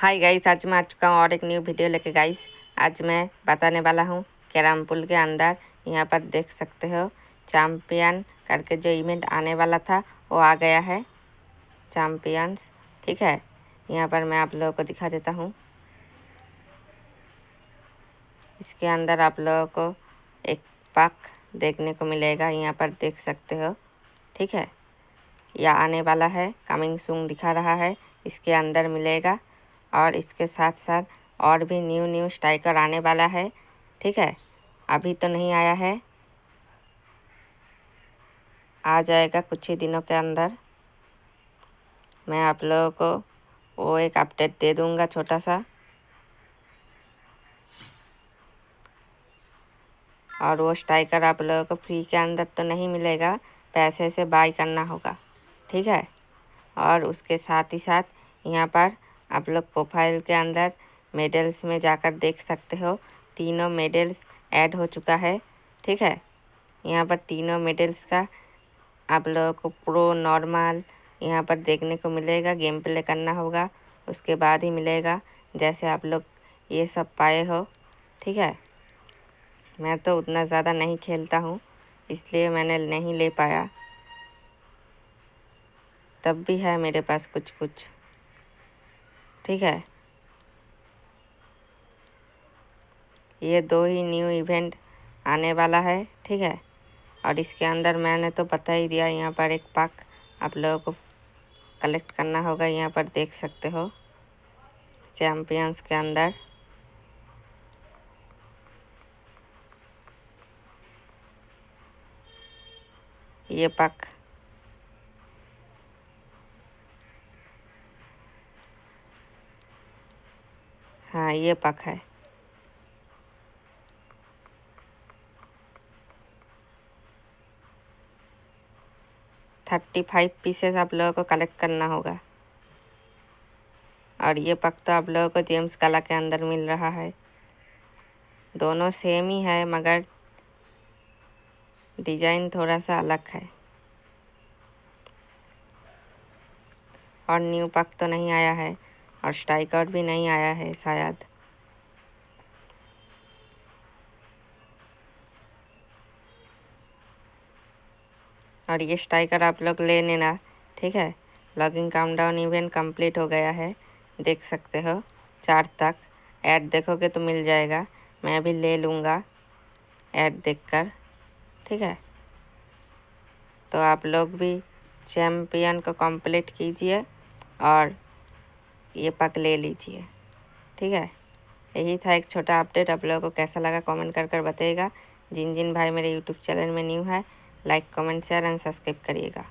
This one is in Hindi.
हाय गाइस आज मैं आ चुका हूँ और एक न्यू वीडियो लेके गाइस आज मैं बताने वाला हूँ कैराम के अंदर यहाँ पर देख सकते हो चैम्पियन करके जो इवेंट आने वाला था वो आ गया है चैम्पियंस ठीक है यहाँ पर मैं आप लोगों को दिखा देता हूँ इसके अंदर आप लोगों को एक पक देखने को मिलेगा यहाँ पर देख सकते हो ठीक है यह आने वाला है कमिंग सूंग दिखा रहा है इसके अंदर मिलेगा और इसके साथ साथ और भी न्यू न्यू स्ट्राइकर आने वाला है ठीक है अभी तो नहीं आया है आ जाएगा कुछ ही दिनों के अंदर मैं आप लोगों को वो एक अपडेट दे दूंगा छोटा सा और वो स्ट्राइकर आप लोगों को फ्री के अंदर तो नहीं मिलेगा पैसे से बाय करना होगा ठीक है और उसके साथ ही साथ यहाँ पर आप लोग प्रोफाइल के अंदर मेडल्स में जाकर देख सकते हो तीनों मेडल्स ऐड हो चुका है ठीक है यहाँ पर तीनों मेडल्स का आप लोगों को प्रो नॉर्मल यहाँ पर देखने को मिलेगा गेम प्ले करना होगा उसके बाद ही मिलेगा जैसे आप लोग ये सब पाए हो ठीक है मैं तो उतना ज़्यादा नहीं खेलता हूँ इसलिए मैंने नहीं ले पाया तब भी है मेरे पास कुछ कुछ ठीक है ये दो ही न्यू इवेंट आने वाला है ठीक है और इसके अंदर मैंने तो बता ही दिया यहाँ पर एक पाक आप लोगों को कलेक्ट करना होगा यहाँ पर देख सकते हो चैम्पियंस के अंदर ये पाक हाँ ये पका है थर्टी फाइव पीसेस आप लोगों को कलेक्ट करना होगा और ये पक तो आप लोगों को जेम्स कला के अंदर मिल रहा है दोनों सेम ही है मगर डिज़ाइन थोड़ा सा अलग है और न्यू पक तो नहीं आया है और स्ट्राइकआउट भी नहीं आया है शायद और ये स्ट्राइकर आप लोग ले लेना ठीक है लॉगिंग डाउन इवेंट कंप्लीट हो गया है देख सकते हो चार तक ऐड देखोगे तो मिल जाएगा मैं भी ले लूँगा ऐड देखकर ठीक है तो आप लोग भी चैम्पियन को कंप्लीट कीजिए और ये पक ले लीजिए ठीक है यही था एक छोटा अपडेट आप लोगों को कैसा लगा कमेंट कर कर बताइएगा जिन जिन भाई मेरे यूट्यूब चैनल में न्यू है like comment share and subscribe करिएगा